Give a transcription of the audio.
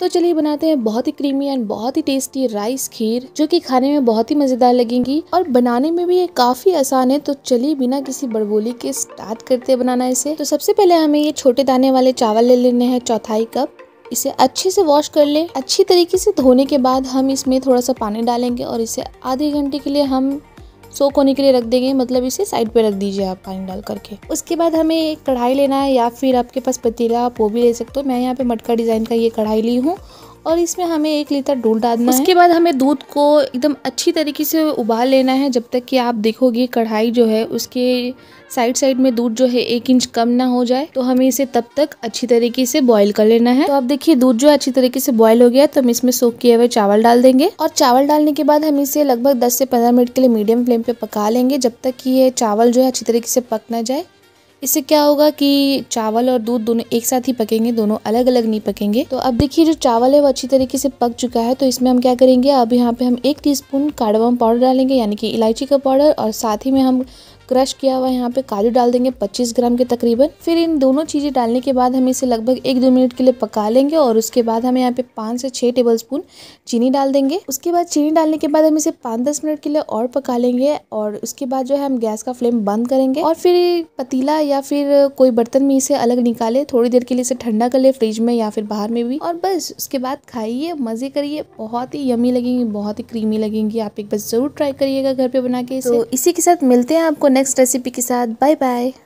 तो चलिए बनाते हैं बहुत ही क्रीमी एंड बहुत ही टेस्टी राइस खीर जो कि खाने में बहुत ही मजेदार लगेंगी और बनाने में भी ये काफी आसान है तो चलिए बिना किसी बड़बोली के स्टार्ट करते हैं बनाना इसे तो सबसे पहले हमें ये छोटे दाने वाले चावल ले लेने हैं चौथाई कप इसे अच्छे से वॉश कर ले अच्छी तरीके से धोने के बाद हम इसमें थोड़ा सा पानी डालेंगे और इसे आधे घंटे के लिए हम सोक होने के लिए रख देंगे मतलब इसे साइड पे रख दीजिए आप पानी डाल करके उसके बाद हमें एक कढ़ाई लेना है या फिर आपके पास पतीला आप वो भी ले सकते हो मैं यहाँ पे मटका डिज़ाइन का ये कढ़ाई ली हूँ और इसमें हमें एक लीटर दूध डालना उसके बाद हमें दूध को एकदम अच्छी तरीके से उबाल लेना है जब तक कि आप देखोगे कढ़ाई जो है उसके साइड साइड में दूध जो है एक इंच कम ना हो जाए तो हमें इसे तब तक अच्छी तरीके से बॉईल कर लेना है तो आप देखिए दूध जो अच्छी तरीके से बॉईल हो गया तो हम इसमें सोख किए हुए चावल डाल देंगे और चावल डालने के बाद हम इसे लगभग दस से पंद्रह मिनट के लिए मीडियम फ्लेम पे पका लेंगे जब तक कि ये चावल जो है अच्छी तरीके से पक ना जाए इससे क्या होगा कि चावल और दूध दोनों एक साथ ही पकेंगे दोनों अलग अलग नहीं पकेंगे तो अब देखिए जो चावल है वो अच्छी तरीके से पक चुका है तो इसमें हम क्या करेंगे अब यहाँ पे हम एक टीस्पून कार्डमम पाउडर डालेंगे यानी कि इलायची का पाउडर और साथ ही में हम क्रश किया हुआ यहाँ पे काजू डाल देंगे 25 ग्राम के तकरीबन फिर इन दोनों चीज़ें डालने के बाद हम इसे लगभग एक दो मिनट के लिए पका लेंगे और उसके बाद हम यहाँ पे पाँच से छह टेबल स्पून चीनी डाल देंगे उसके बाद चीनी डालने के बाद हम इसे पाँच दस मिनट के लिए और पका लेंगे और उसके बाद जो है हम गैस का फ्लेम बंद करेंगे और फिर पतीला या फिर कोई बर्तन में इसे अलग निकाले थोड़ी देर के लिए इसे ठंडा कर ले फ्रिज में या फिर बाहर में भी और बस उसके बाद खाइए मज़े करिए बहुत ही यमी लगेंगी बहुत ही क्रीमी लगेंगी आप एक बार ज़रूर ट्राई करिएगा घर पे बना के तो इसी के साथ मिलते हैं आपको नेक्स्ट रेसिपी के साथ बाय बाय